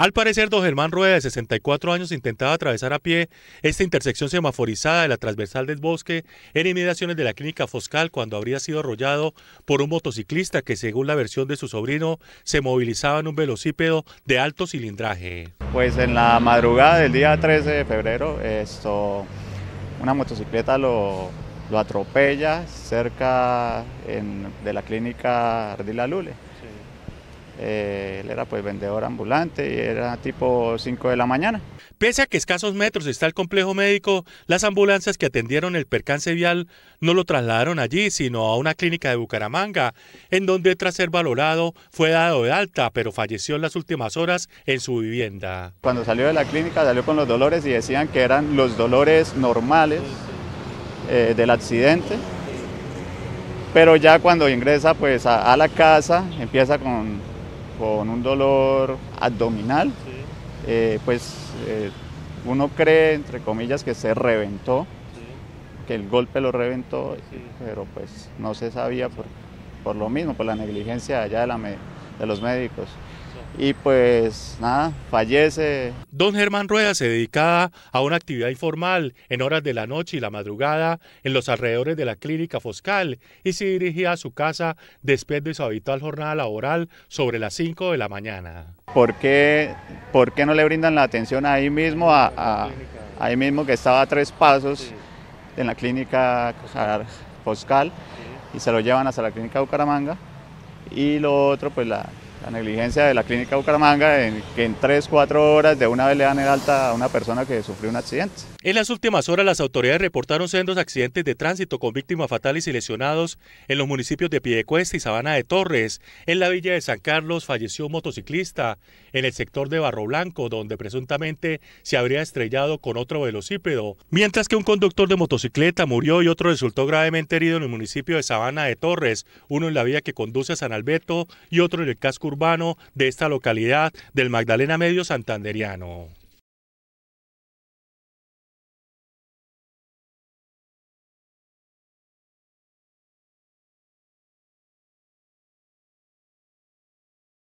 Al parecer, don Germán Rueda, de 64 años, intentaba atravesar a pie esta intersección semaforizada de la transversal del bosque en inmediaciones de la clínica Foscal cuando habría sido arrollado por un motociclista que, según la versión de su sobrino, se movilizaba en un velocípedo de alto cilindraje. Pues en la madrugada del día 13 de febrero, esto, una motocicleta lo, atropella cerca de la clínica Ardila Lule eh, él era pues vendedor ambulante y era tipo 5 de la mañana. Pese a que escasos metros está el complejo médico, las ambulancias que atendieron el percance vial no lo trasladaron allí, sino a una clínica de Bucaramanga, en donde tras ser valorado fue dado de alta, pero falleció en las últimas horas en su vivienda. Cuando salió de la clínica salió con los dolores y decían que eran los dolores normales eh, del accidente pero ya cuando ingresa pues a, la casa empieza con con un dolor abdominal, eh, pues eh, uno cree, entre comillas, que se reventó, que el golpe lo reventó, pero pues no se sabía por, lo mismo, por la negligencia allá de, de los médicos y pues nada, fallece. Don Germán Rueda se dedicaba a una actividad informal en horas de la noche y la madrugada en los alrededores de la clínica Foscal y se dirigía a su casa después de su habitual jornada laboral sobre las 5 de la mañana. ¿Por qué, por qué no le brindan la atención ahí mismo, a, a, ahí mismo que estaba a tres pasos en la clínica Foscal y se lo llevan hasta la clínica Bucaramanga? Y lo otro, pues la, la negligencia de la clínica Bucaramanga en que en 3, 4 horas de una vez le dan el alta a una persona que sufrió un accidente. En las últimas horas las autoridades reportaron sendos accidentes de tránsito con víctimas fatales y lesionados en los municipios de Piedecuesta y Sabana de Torres. En la villa de San Carlos falleció un motociclista en el sector de Barro Blanco donde presuntamente se habría estrellado con otro velocípedo, mientras que un conductor de motocicleta murió y otro resultó gravemente herido en el municipio de Sabana de Torres, uno en la vía que conduce a San Alberto y otro en el casco urbano de esta localidad del Magdalena Medio Santanderiano.